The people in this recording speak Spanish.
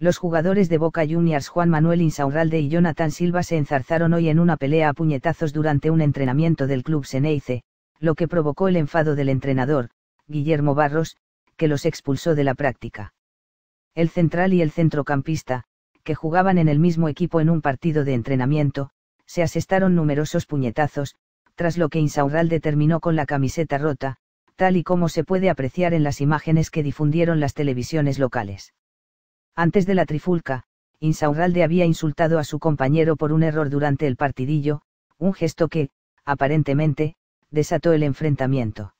Los jugadores de Boca Juniors Juan Manuel Insaurralde y Jonathan Silva se enzarzaron hoy en una pelea a puñetazos durante un entrenamiento del club Seneice, lo que provocó el enfado del entrenador, Guillermo Barros, que los expulsó de la práctica. El central y el centrocampista, que jugaban en el mismo equipo en un partido de entrenamiento, se asestaron numerosos puñetazos, tras lo que Insaurralde terminó con la camiseta rota, tal y como se puede apreciar en las imágenes que difundieron las televisiones locales. Antes de la trifulca, Insaurralde había insultado a su compañero por un error durante el partidillo, un gesto que, aparentemente, desató el enfrentamiento.